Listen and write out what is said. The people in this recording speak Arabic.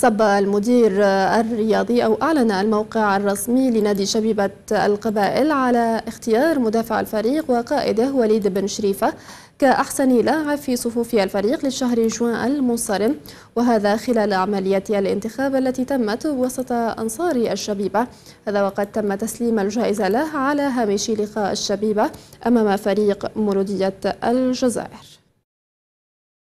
صب المدير الرياضي أو أعلن الموقع الرسمي لنادي شبيبة القبائل على اختيار مدافع الفريق وقائده وليد بن شريفة كأحسن لاعب في صفوف الفريق للشهر جوان المنصرم وهذا خلال عملية الانتخاب التي تمت وسط أنصار الشبيبة هذا وقد تم تسليم الجائزة له على هامش لقاء الشبيبة أمام فريق مرودية الجزائر